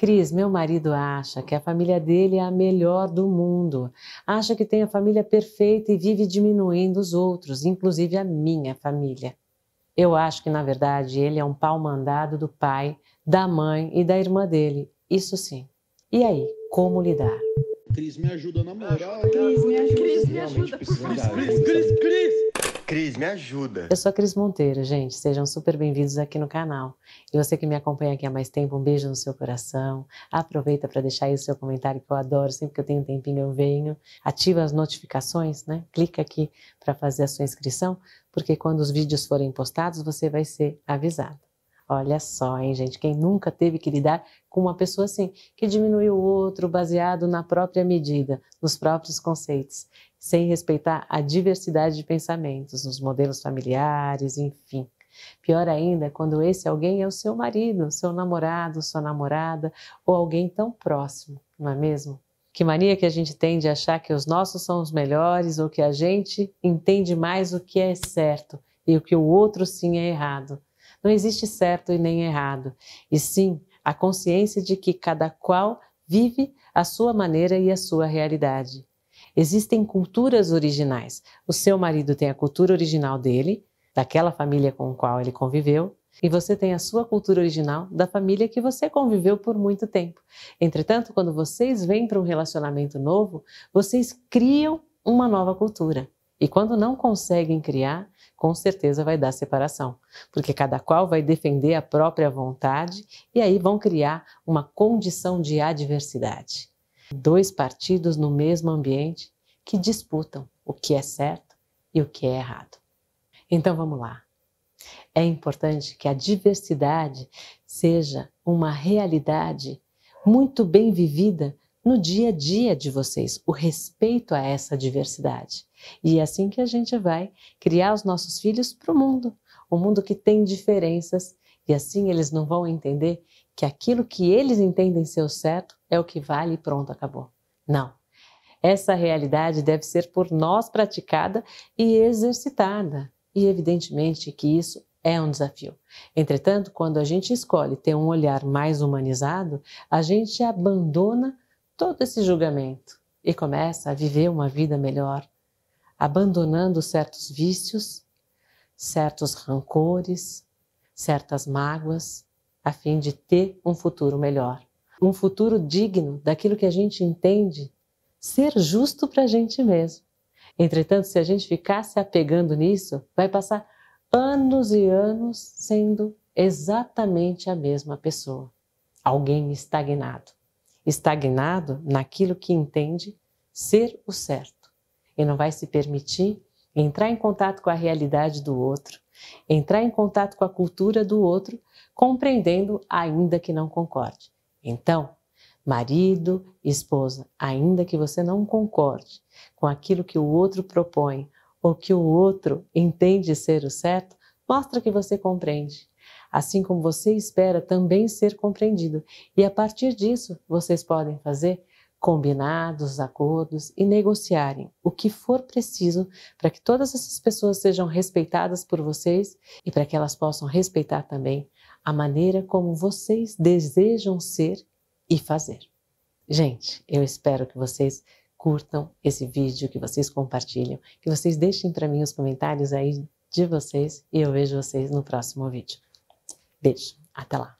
Cris, meu marido acha que a família dele é a melhor do mundo. Acha que tem a família perfeita e vive diminuindo os outros, inclusive a minha família. Eu acho que, na verdade, ele é um pau mandado do pai, da mãe e da irmã dele. Isso sim. E aí, como lidar? Cris, me ajuda na moral. Cris, me ajuda. Cris, me ajuda, Cris, Cris, Cris. Cris, me ajuda. Eu sou a Cris Monteiro, gente. Sejam super bem-vindos aqui no canal. E você que me acompanha aqui há mais tempo, um beijo no seu coração. Aproveita para deixar aí o seu comentário que eu adoro. Sempre que eu tenho um tempinho eu venho. Ativa as notificações, né? Clica aqui para fazer a sua inscrição, porque quando os vídeos forem postados, você vai ser avisado. Olha só, hein, gente? Quem nunca teve que lidar com uma pessoa assim, que diminuiu o outro baseado na própria medida, nos próprios conceitos sem respeitar a diversidade de pensamentos nos modelos familiares, enfim. Pior ainda, é quando esse alguém é o seu marido, seu namorado, sua namorada ou alguém tão próximo, não é mesmo? Que mania que a gente tem de achar que os nossos são os melhores ou que a gente entende mais o que é certo e o que o outro sim é errado. Não existe certo e nem errado, e sim a consciência de que cada qual vive a sua maneira e a sua realidade. Existem culturas originais. O seu marido tem a cultura original dele, daquela família com a qual ele conviveu, e você tem a sua cultura original da família que você conviveu por muito tempo. Entretanto, quando vocês vêm para um relacionamento novo, vocês criam uma nova cultura. E quando não conseguem criar, com certeza vai dar separação, porque cada qual vai defender a própria vontade e aí vão criar uma condição de adversidade. Dois partidos no mesmo ambiente que disputam o que é certo e o que é errado. Então vamos lá. É importante que a diversidade seja uma realidade muito bem vivida no dia a dia de vocês, o respeito a essa diversidade. E é assim que a gente vai criar os nossos filhos para o mundo, um mundo que tem diferenças, e assim eles não vão entender que aquilo que eles entendem ser o certo é o que vale e pronto, acabou. Não. Essa realidade deve ser por nós praticada e exercitada. E evidentemente que isso é um desafio. Entretanto, quando a gente escolhe ter um olhar mais humanizado, a gente abandona todo esse julgamento e começa a viver uma vida melhor, abandonando certos vícios, certos rancores, certas mágoas, a fim de ter um futuro melhor um futuro digno daquilo que a gente entende ser justo para a gente mesmo. Entretanto, se a gente ficar se apegando nisso, vai passar anos e anos sendo exatamente a mesma pessoa. Alguém estagnado. Estagnado naquilo que entende ser o certo. E não vai se permitir entrar em contato com a realidade do outro, entrar em contato com a cultura do outro, compreendendo ainda que não concorde. Então, marido, esposa, ainda que você não concorde com aquilo que o outro propõe ou que o outro entende ser o certo, mostra que você compreende. Assim como você espera também ser compreendido. E a partir disso, vocês podem fazer combinados, acordos e negociarem o que for preciso para que todas essas pessoas sejam respeitadas por vocês e para que elas possam respeitar também a maneira como vocês desejam ser e fazer. Gente, eu espero que vocês curtam esse vídeo, que vocês compartilhem, que vocês deixem para mim os comentários aí de vocês e eu vejo vocês no próximo vídeo. Beijo, até lá!